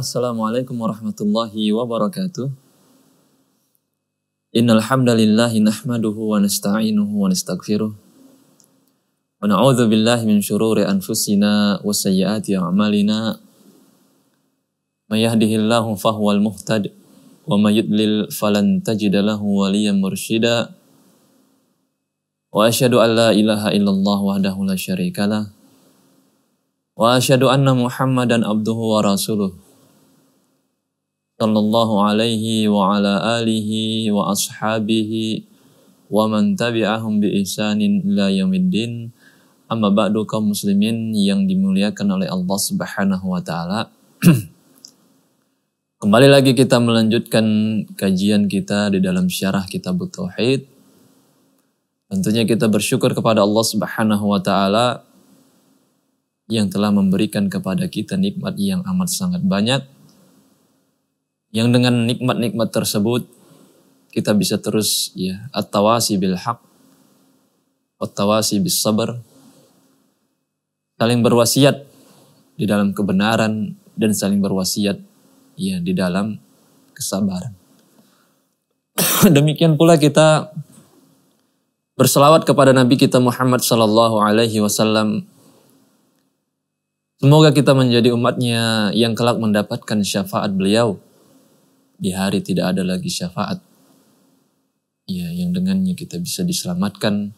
Assalamualaikum warahmatullahi wabarakatuh. Innal hamdalillah nahmaduhu wa nasta'inuhu wa nastaghfiruh. Wa na'udzu billahi min shururi anfusina wa sayyiati a'malina. May yahdihillahu fahuwal muhtad wa may yudlil falan tajida lahu waliyan mursyida. Wa asyhadu an la ilaha illallah wahdahu la syarikalah. Wa asyhadu anna Muhammadan abduhu wa rasuluh sallallahu alaihi wa ala alihi wa ashabihi wa man tabi'ahum bi ihsanin ila yaumiddin. Amma ba'du kaum muslimin yang dimuliakan oleh Allah Subhanahu wa taala. Kembali lagi kita melanjutkan kajian kita di dalam syarah kitab tauhid. Tentunya kita bersyukur kepada Allah Subhanahu wa taala yang telah memberikan kepada kita nikmat yang amat sangat banyak yang dengan nikmat-nikmat tersebut kita bisa terus ya at-tawasi bil haq at-tawasi bis sabar saling berwasiat di dalam kebenaran dan saling berwasiat ya di dalam kesabaran demikian pula kita berselawat kepada nabi kita Muhammad sallallahu alaihi wasallam Semoga kita menjadi umatnya yang kelak mendapatkan syafaat beliau di hari tidak ada lagi syafaat. Ya, yang dengannya kita bisa diselamatkan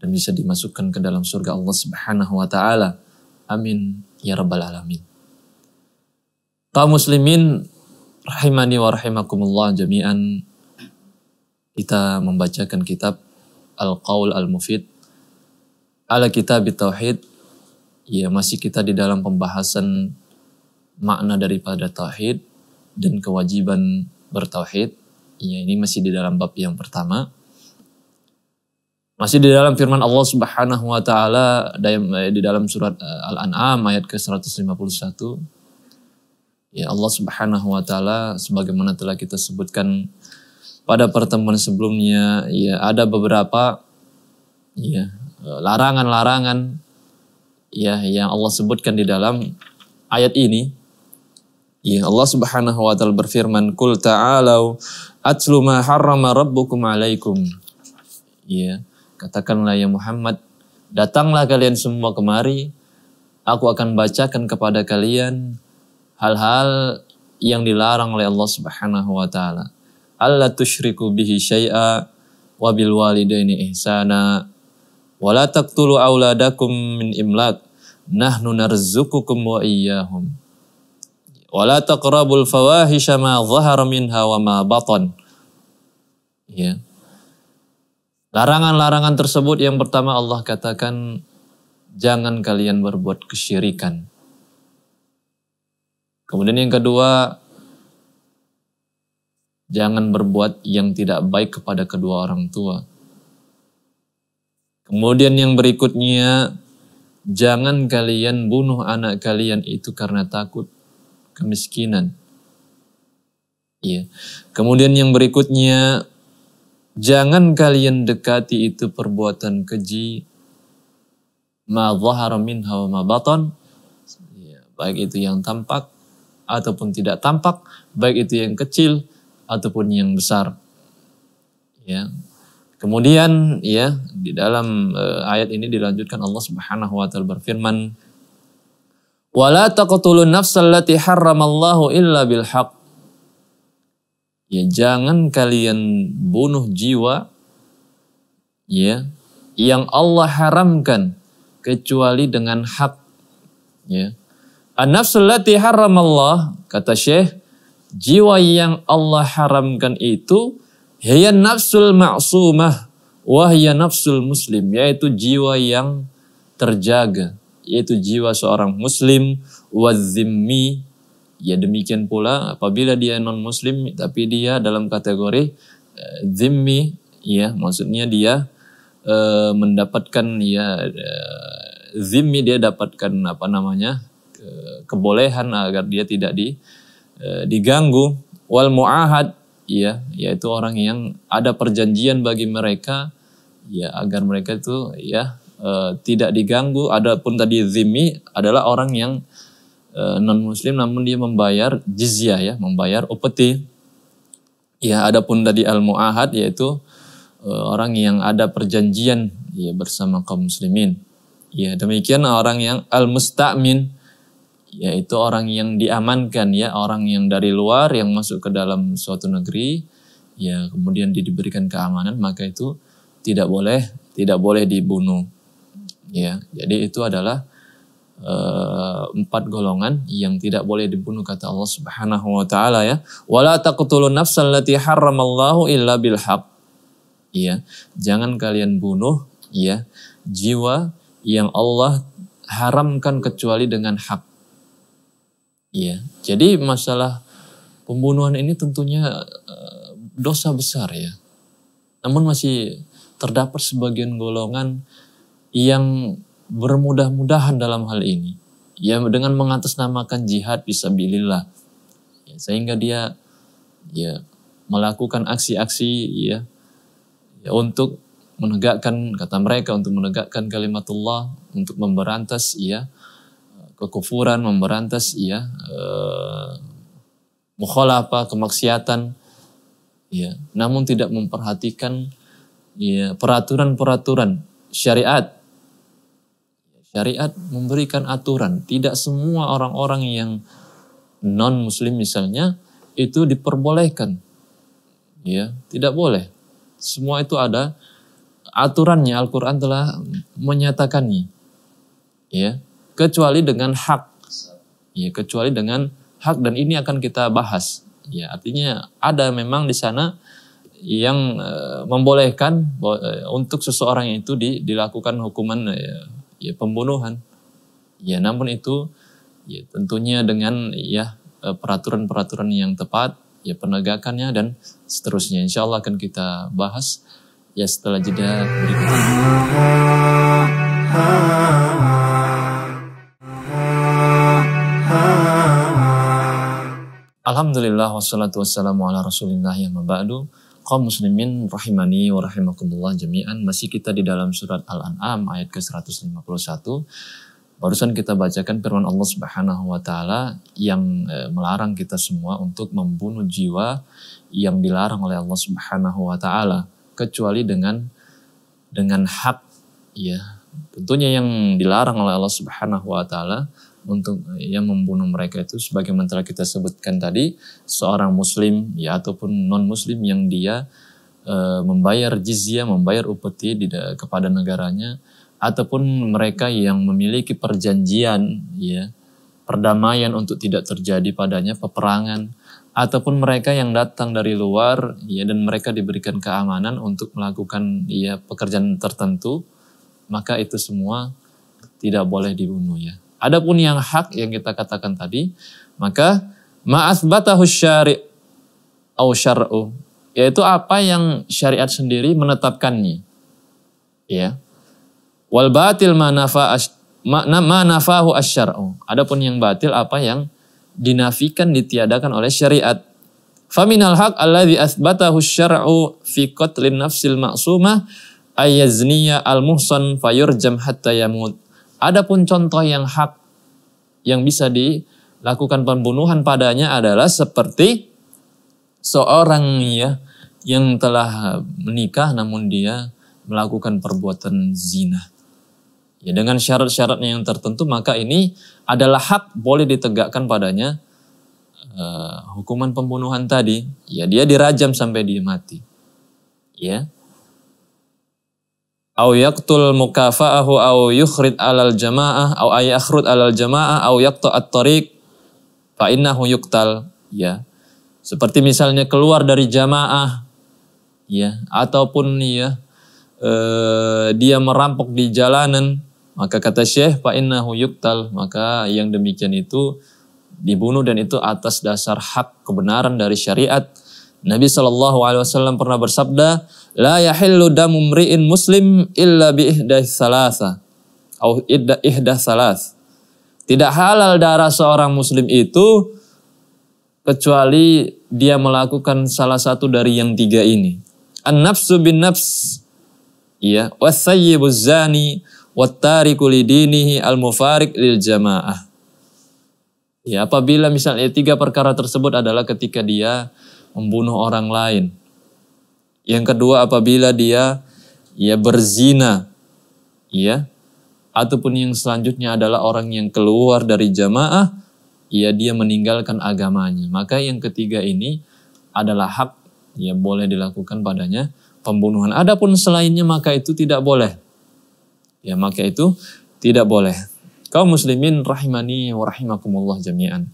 dan bisa dimasukkan ke dalam surga Allah Subhanahu wa taala. Amin ya rabbal alamin. Kaum muslimin rahimani wa rahimakumullah jami'an. Kita membacakan kitab Al-Qaul Al-Mufid ala kitab tauhid. Ya, masih kita di dalam pembahasan makna daripada tauhid dan kewajiban bertauhid. Ya, ini masih di dalam bab yang pertama. Masih di dalam firman Allah Subhanahu wa taala eh, di dalam surat eh, Al-An'am ayat ke-151. Ya Allah Subhanahu wa taala sebagaimana telah kita sebutkan pada pertemuan sebelumnya ya ada beberapa ya eh, larangan-larangan ya yang Allah sebutkan di dalam ayat ini Ya, Allah Subhanahu wa taala berfirman, "Qul ta'alu atlu ma harrama rabbukum 'alaikum." Ya, katakanlah ya Muhammad, datanglah kalian semua kemari, aku akan bacakan kepada kalian hal-hal yang dilarang oleh Allah Subhanahu wa taala. Allah tusyriku bihi syai'a wa bil walidaini ihsana wa la taqtulu auladakum min imlak nahnu narzukukum wa iyyahum wala taqrabul fawahisha ma dhahara minha wa ma baton. Ya. Larangan-larangan tersebut yang pertama Allah katakan jangan kalian berbuat kesyirikan. Kemudian yang kedua jangan berbuat yang tidak baik kepada kedua orang tua. Kemudian yang berikutnya jangan kalian bunuh anak kalian itu karena takut kemiskinan. ya. Kemudian yang berikutnya, jangan kalian dekati itu perbuatan keji, ma zahara minha wa ma baton, ya, baik itu yang tampak ataupun tidak tampak, baik itu yang kecil ataupun yang besar. Ya. Kemudian ya di dalam uh, ayat ini dilanjutkan Allah Subhanahu wa taala berfirman Wala taqtulun nafsallati harramallahu illa bilhaq Ya jangan kalian bunuh jiwa ya yang Allah haramkan kecuali dengan hak ya. An-nafsul lati kata Syekh jiwa yang Allah haramkan itu hiya nafsul ma'sumah wahya nafsul muslim yaitu jiwa yang terjaga yaitu jiwa seorang muslim wazimmi ya demikian pula apabila dia non muslim tapi dia dalam kategori eh, zimmi ya maksudnya dia e, mendapatkan ya e, zimmi dia dapatkan apa namanya kebolehan agar dia tidak di diganggu wal muahad ya yaitu orang yang ada perjanjian bagi mereka ya agar mereka itu ya Eh, tidak diganggu. Adapun tadi zimi adalah orang yang uh, eh, non muslim namun dia membayar jizyah ya, membayar upeti. Ya, adapun tadi al muahad yaitu uh, orang yang ada perjanjian ya bersama kaum muslimin. Ya, demikian orang yang al mustamin yaitu orang yang diamankan ya, orang yang dari luar yang masuk ke dalam suatu negeri ya kemudian diberikan keamanan maka itu tidak boleh tidak boleh dibunuh ya jadi itu adalah Uh, empat golongan yang tidak boleh dibunuh kata Allah Subhanahu wa taala ya. Wala taqtulun nafsal lati haramallahu illa bil haq. Ya. Jangan kalian bunuh ya jiwa yang Allah haramkan kecuali dengan hak. Ya. Jadi masalah pembunuhan ini tentunya uh, dosa besar ya. Namun masih terdapat sebagian golongan yang bermudah-mudahan dalam hal ini. Ya dengan mengatasnamakan jihad fisabilillah. Ya, sehingga dia ya melakukan aksi-aksi ya, ya untuk menegakkan kata mereka untuk menegakkan kalimatullah untuk memberantas ya kekufuran memberantas ya eh, mukhalafah kemaksiatan ya namun tidak memperhatikan ya peraturan-peraturan syariat Syariat memberikan aturan. Tidak semua orang-orang yang non-muslim misalnya itu diperbolehkan. Ya, tidak boleh. Semua itu ada aturannya. Al-Qur'an telah menyatakannya. Ya, kecuali dengan hak. Ya, kecuali dengan hak dan ini akan kita bahas. Ya, artinya ada memang di sana yang eh, membolehkan eh, untuk seseorang itu dilakukan hukuman eh, ya pembunuhan. Ya namun itu ya tentunya dengan ya eh, peraturan-peraturan yang tepat, ya penegakannya dan seterusnya. Insya Allah akan kita bahas ya setelah jeda berikutnya. Alhamdulillah wassalatu wassalamu ala rasulillah yang mabadu kaum muslimin rahimani wa rahimakumullah jami'an. Masih kita di dalam surat Al-An'am ayat ke-151. Barusan kita bacakan firman Allah Subhanahu wa taala yang eh, melarang kita semua untuk membunuh jiwa yang dilarang oleh Allah Subhanahu wa taala kecuali dengan dengan hak ya. Tentunya yang dilarang oleh Allah Subhanahu wa taala untuk eh, yang membunuh mereka itu sebagaimana kita sebutkan tadi seorang muslim ya ataupun non muslim yang dia e, membayar jizya, membayar upeti di, kepada negaranya ataupun mereka yang memiliki perjanjian ya perdamaian untuk tidak terjadi padanya peperangan ataupun mereka yang datang dari luar ya dan mereka diberikan keamanan untuk melakukan ya pekerjaan tertentu maka itu semua tidak boleh dibunuh ya Adapun yang hak yang kita katakan tadi, maka batahu syari' au syar'u, yaitu apa yang syariat sendiri menetapkannya. Ya. Wal batil ma nafahu asyar'u. Adapun yang batil apa yang dinafikan ditiadakan oleh syariat. Faminal haq alladhi asbatahu syar'u fi qatlin nafsil ma'sumah ayazniya al-muhsan fayurjam hatta yamut Adapun contoh yang hak yang bisa dilakukan pembunuhan padanya adalah seperti seorang ya yang telah menikah namun dia melakukan perbuatan zina. Ya, dengan syarat-syaratnya yang tertentu maka ini adalah hak boleh ditegakkan padanya uh, hukuman pembunuhan tadi. Ya dia dirajam sampai dia mati. Ya au yaqtul mukafa'ahu au yukhrid alal jama'ah au ay akhrud alal jama'ah au yaqta at-tariq fa innahu yuqtal ya seperti misalnya keluar dari jamaah ya ataupun ya eh, dia merampok di jalanan maka kata Syekh fa innahu yuqtal maka yang demikian itu dibunuh dan itu atas dasar hak kebenaran dari syariat Nabi Shallallahu Alaihi Wasallam pernah bersabda, la يحل دم mri'in muslim illa bi ihdah أو atau idda ihdah salas. Tidak halal darah seorang muslim itu kecuali dia melakukan salah satu dari yang tiga ini. An-nafsu bin nafs, ya, wasayyibuz zani, wattariku lidinihi al-mufarik lil jamaah. Ya, apabila misalnya tiga perkara tersebut adalah ketika dia membunuh orang lain. Yang kedua apabila dia ya berzina ya ataupun yang selanjutnya adalah orang yang keluar dari jamaah ya dia meninggalkan agamanya. Maka yang ketiga ini adalah hak ya boleh dilakukan padanya pembunuhan. Adapun selainnya maka itu tidak boleh. Ya maka itu tidak boleh. Kaum muslimin rahimani wa rahimakumullah jami'an.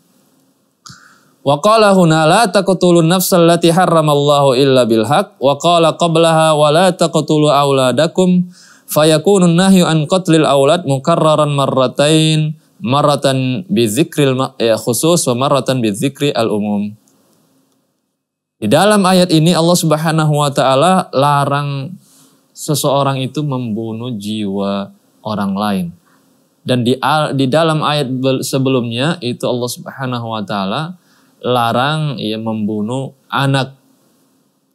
Wa qala huna la taqtulun nafsal lati harramallahu illa bil haq wa qala qablaha wa la taqtulu auladakum fayakunu nahyu an qatlil aulad mukarraran marratain maratan bi dzikril eh, khusus wa maratan bi dzikri al umum. Di dalam ayat ini Allah Subhanahu wa taala larang seseorang itu membunuh jiwa orang lain. Dan di, di dalam ayat sebelumnya itu Allah Subhanahu wa taala larang ya membunuh anak.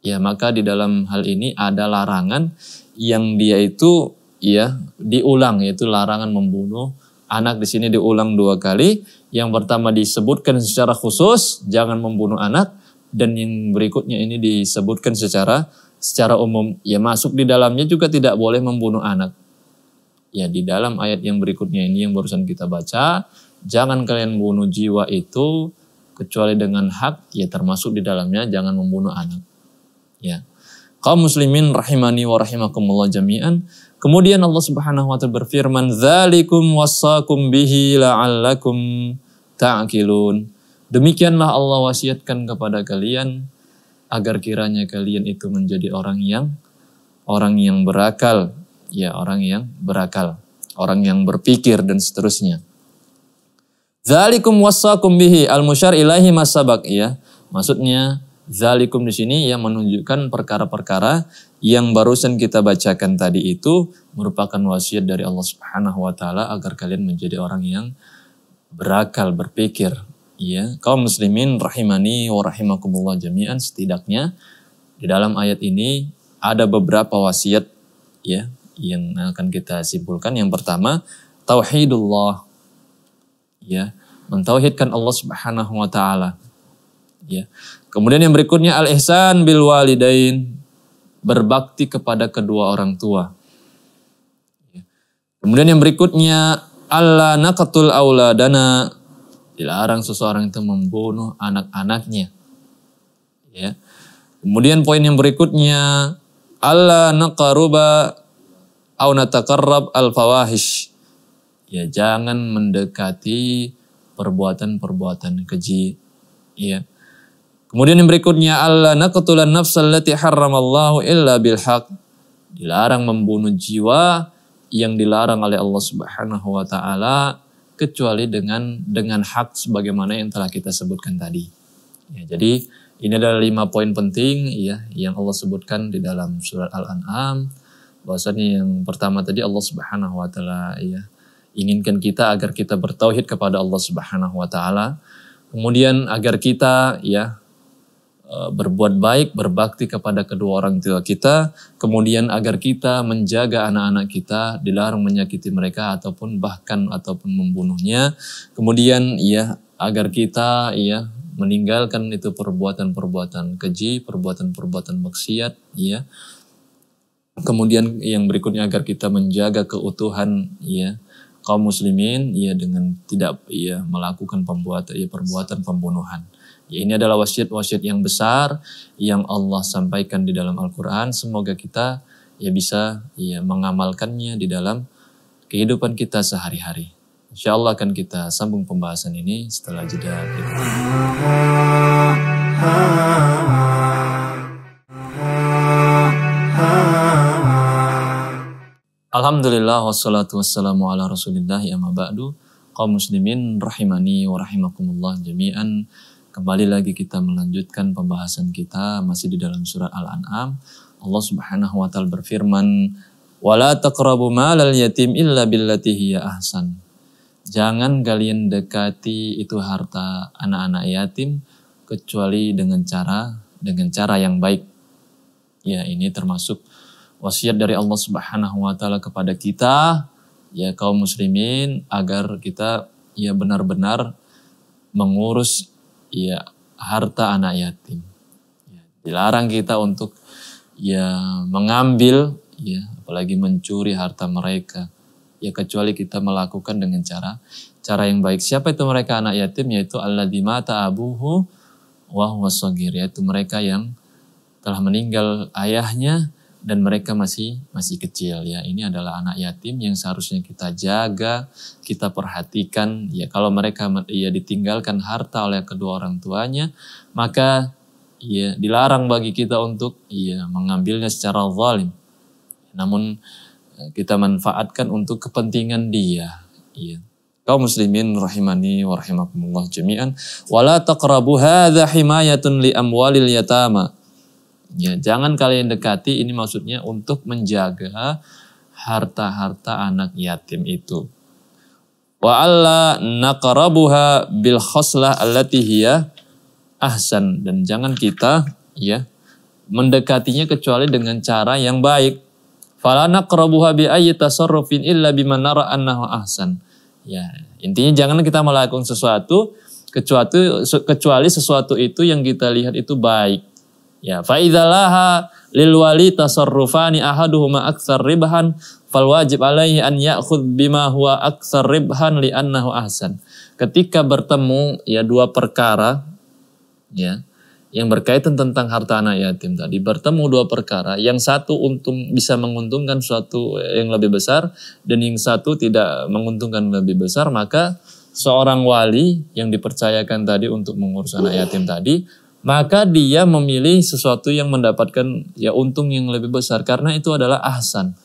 Ya maka di dalam hal ini ada larangan yang dia itu ya diulang yaitu larangan membunuh anak di sini diulang dua kali. Yang pertama disebutkan secara khusus jangan membunuh anak dan yang berikutnya ini disebutkan secara secara umum ya masuk di dalamnya juga tidak boleh membunuh anak. Ya di dalam ayat yang berikutnya ini yang barusan kita baca, jangan kalian bunuh jiwa itu kecuali dengan hak ya termasuk di dalamnya jangan membunuh anak. Ya. Kaum muslimin rahimani wa rahimakumullah jami'an. Kemudian Allah Subhanahu wa taala berfirman, "Dzalikum wassakum bihi la'allakum ta'qilun." Demikianlah Allah wasiatkan kepada kalian agar kiranya kalian itu menjadi orang yang orang yang berakal, ya orang yang berakal, orang yang berpikir dan seterusnya. Zalikum wasakum bihi al mushar ilahi masabak ya. Maksudnya zalikum di sini yang menunjukkan perkara-perkara yang barusan kita bacakan tadi itu merupakan wasiat dari Allah Subhanahu wa taala agar kalian menjadi orang yang berakal, berpikir, ya. Kaum muslimin rahimani wa rahimakumullah jami'an setidaknya di dalam ayat ini ada beberapa wasiat ya yang akan kita simpulkan. Yang pertama, tauhidullah ya mentauhidkan Allah Subhanahu wa taala ya kemudian yang berikutnya al ihsan bil walidain berbakti kepada kedua orang tua ya. kemudian yang berikutnya Allah naqatul auladana dilarang seseorang itu membunuh anak-anaknya ya kemudian poin yang berikutnya Allah naqaruba au natakarrab al fawahish ya jangan mendekati perbuatan-perbuatan keji ya kemudian yang berikutnya Allah naqtulan nafsal lati haramallahu illa bilhaq dilarang membunuh jiwa yang dilarang oleh Allah Subhanahu wa taala kecuali dengan dengan hak sebagaimana yang telah kita sebutkan tadi ya jadi ini adalah lima poin penting ya yang Allah sebutkan di dalam surat Al-An'am. Bahwasanya yang pertama tadi Allah Subhanahu wa taala ya inginkan kita agar kita bertauhid kepada Allah Subhanahu wa taala. Kemudian agar kita ya e, berbuat baik, berbakti kepada kedua orang tua kita, kemudian agar kita menjaga anak-anak kita, dilarang menyakiti mereka ataupun bahkan ataupun membunuhnya. Kemudian ya agar kita ya meninggalkan itu perbuatan-perbuatan keji, perbuatan-perbuatan maksiat ya. Kemudian yang berikutnya agar kita menjaga keutuhan ya kaum muslimin ya dengan tidak ya melakukan pembuatan ya perbuatan pembunuhan. Ya, ini adalah wasiat-wasiat yang besar yang Allah sampaikan di dalam Al-Qur'an. Semoga kita ya bisa ya mengamalkannya di dalam kehidupan kita sehari-hari. Insyaallah akan kita sambung pembahasan ini setelah jeda berikut. Alhamdulillah wassalatu wassalamu ala rasulillah ya ba'du kaum muslimin rahimani wa rahimakumullah jami'an kembali lagi kita melanjutkan pembahasan kita masih di dalam surat Al-An'am Allah subhanahu wa ta'ala berfirman wala taqrabu malal yatim illa billati hiya ahsan jangan kalian dekati itu harta anak-anak yatim kecuali dengan cara dengan cara yang baik ya ini termasuk wasiat dari Allah Subhanahu wa taala kepada kita ya kaum muslimin agar kita ya benar-benar mengurus ya harta anak yatim. Ya, dilarang kita untuk ya mengambil ya apalagi mencuri harta mereka. Ya kecuali kita melakukan dengan cara cara yang baik. Siapa itu mereka anak yatim yaitu mata abuhu wa huwa yaitu mereka yang telah meninggal ayahnya dan mereka masih masih kecil ya. Ini adalah anak yatim yang seharusnya kita jaga, kita perhatikan ya. Kalau mereka ya ditinggalkan harta oleh kedua orang tuanya, maka ya dilarang bagi kita untuk ya mengambilnya secara zalim. Namun e, kita manfaatkan untuk kepentingan dia. Ya. Kau muslimin rahimani wa rahimakumullah jami'an. Wala taqrabu himayatun li amwalil yatama Ya, jangan kalian dekati, ini maksudnya untuk menjaga harta-harta anak yatim itu. Wa alla naqrabuha bil khoslah allati hiya ahsan dan jangan kita ya mendekatinya kecuali dengan cara yang baik. Fala naqrabuha bi ayyi tasarrufin illa bima nara annahu ahsan. Ya, intinya jangan kita melakukan sesuatu kecuali kecuali sesuatu itu yang kita lihat itu baik Ya, fa idzalaha lil wali tasarrufani ahaduhuma aktsar ribhan fal wajib alaihi an ya'khudh bima huwa aktsar ribhan li annahu ahsan. Ketika bertemu ya dua perkara ya yang berkaitan tentang harta anak yatim tadi bertemu dua perkara yang satu untung bisa menguntungkan suatu yang lebih besar dan yang satu tidak menguntungkan lebih besar maka seorang wali yang dipercayakan tadi untuk mengurus anak yatim tadi maka dia memilih sesuatu yang mendapatkan ya untung yang lebih besar karena itu adalah ahsan.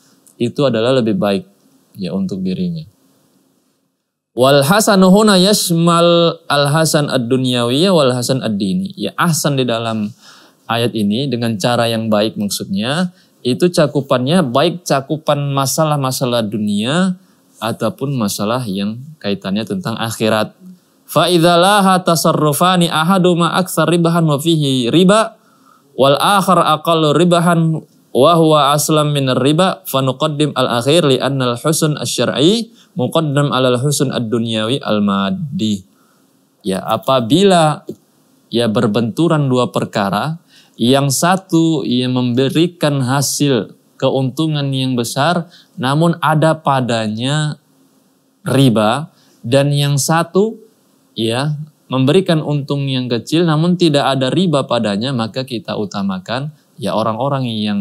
Itu adalah lebih baik ya untuk dirinya. Wal hasanuhuna huna yashmal al hasan ad wal hasan ad-dini. Ya ahsan di dalam ayat ini dengan cara yang baik maksudnya itu cakupannya baik cakupan masalah-masalah dunia ataupun masalah yang kaitannya tentang akhirat Fa idzalaha tasarrufani ahaduma aktsar ribahan wa fihi riba wal akhar aqallu ribahan wa huwa aslam min riba fa nuqaddim al akhir li anna al husn asy-syar'i muqaddam ala al husn ad-dunyawi al maddi. Ya apabila ya berbenturan dua perkara yang satu yang memberikan hasil keuntungan yang besar namun ada padanya riba dan yang satu ya memberikan untung yang kecil namun tidak ada riba padanya maka kita utamakan ya orang-orang yang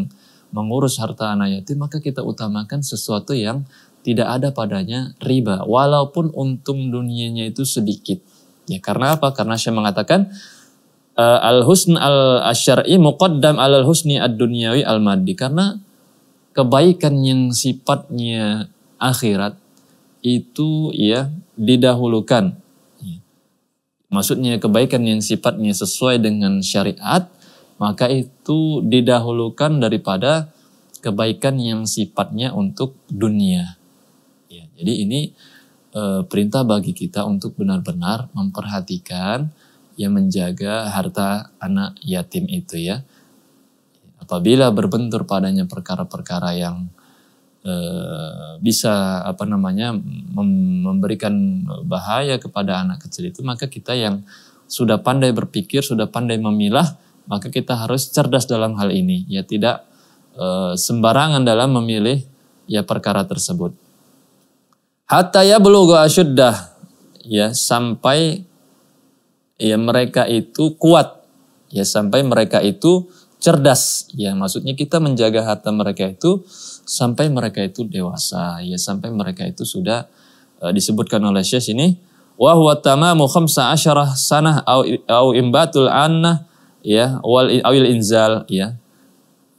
mengurus harta anak yatim maka kita utamakan sesuatu yang tidak ada padanya riba walaupun untung dunianya itu sedikit ya karena apa karena saya mengatakan eh, al husn al asyari muqaddam al husni ad dunyawi al maddi karena kebaikan yang sifatnya akhirat itu ya didahulukan maksudnya kebaikan yang sifatnya sesuai dengan syariat, maka itu didahulukan daripada kebaikan yang sifatnya untuk dunia. Ya, jadi ini e, perintah bagi kita untuk benar-benar memperhatikan yang menjaga harta anak yatim itu ya. Apabila berbentur padanya perkara-perkara yang Eh, bisa apa namanya memberikan bahaya kepada anak kecil itu maka kita yang sudah pandai berpikir sudah pandai memilah maka kita harus cerdas dalam hal ini ya tidak eh, sembarangan dalam memilih ya perkara tersebut hatta ya belugha asyuddah ya sampai ya mereka itu kuat ya sampai mereka itu cerdas. Ya, maksudnya kita menjaga harta mereka itu sampai mereka itu dewasa, ya sampai mereka itu sudah e, disebutkan oleh Syekh ini wa huwa tamamu khamsa sanah au au imbatul annah ya wal awil inzal ya.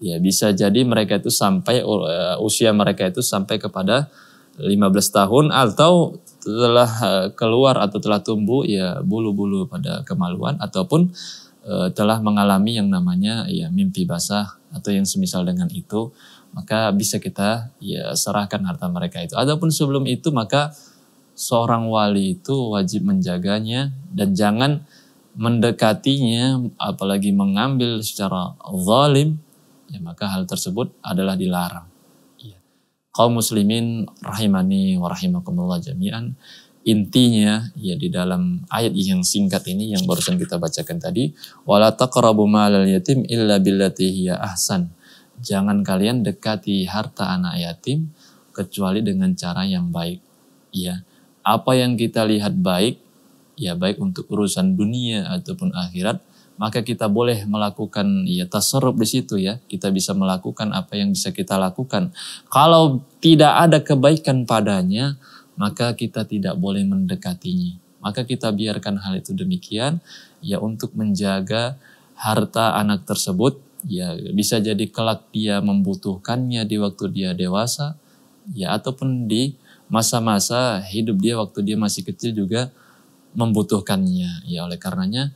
Ya, bisa jadi mereka itu sampai uh, usia mereka itu sampai kepada 15 tahun atau telah eh, keluar atau telah tumbuh ya bulu-bulu pada kemaluan ataupun e, telah mengalami yang namanya ya mimpi basah atau yang semisal dengan itu, maka bisa kita ya serahkan harta mereka itu. Adapun sebelum itu maka seorang wali itu wajib menjaganya dan jangan mendekatinya apalagi mengambil secara zalim ya maka hal tersebut adalah dilarang. Ya. Kaum muslimin rahimani wa rahimakumullah jami'an intinya ya di dalam ayat yang singkat ini yang barusan kita bacakan tadi wala taqrabu malal yatim illa billati hiya ahsan jangan kalian dekati harta anak yatim kecuali dengan cara yang baik ya apa yang kita lihat baik ya baik untuk urusan dunia ataupun akhirat maka kita boleh melakukan ya tasarruf di situ ya. Kita bisa melakukan apa yang bisa kita lakukan. Kalau tidak ada kebaikan padanya, maka kita tidak boleh mendekatinya. Maka kita biarkan hal itu demikian, ya untuk menjaga harta anak tersebut, ya bisa jadi kelak dia membutuhkannya di waktu dia dewasa, ya ataupun di masa-masa hidup dia waktu dia masih kecil juga membutuhkannya. Ya oleh karenanya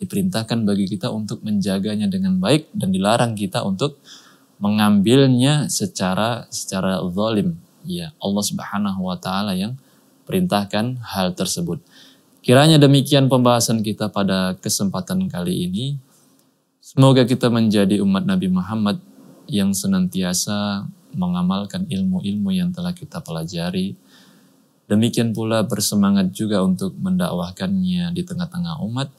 diperintahkan bagi kita untuk menjaganya dengan baik dan dilarang kita untuk mengambilnya secara secara zalim Ya, Allah Subhanahu wa taala yang perintahkan hal tersebut. Kiranya demikian pembahasan kita pada kesempatan kali ini. Semoga kita menjadi umat Nabi Muhammad yang senantiasa mengamalkan ilmu-ilmu yang telah kita pelajari. Demikian pula bersemangat juga untuk mendakwahkannya di tengah-tengah umat.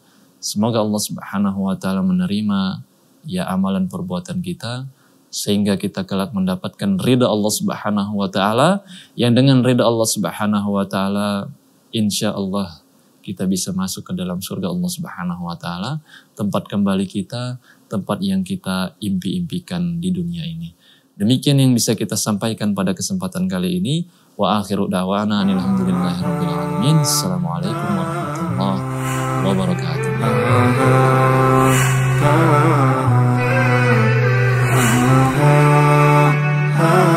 Semoga Allah Subhanahu wa taala menerima ya amalan perbuatan kita sehingga kita kelak mendapatkan ridha Allah Subhanahu wa taala yang dengan ridha Allah Subhanahu wa taala insya Allah kita bisa masuk ke dalam surga Allah Subhanahu wa taala, tempat kembali kita, tempat yang kita impi-impikan di dunia ini. Demikian yang bisa kita sampaikan pada kesempatan kali ini. Wa akhiru da'wana alhamdulillahirabbil alamin. Assalamualaikum warahmatullahi wabarakatuh. time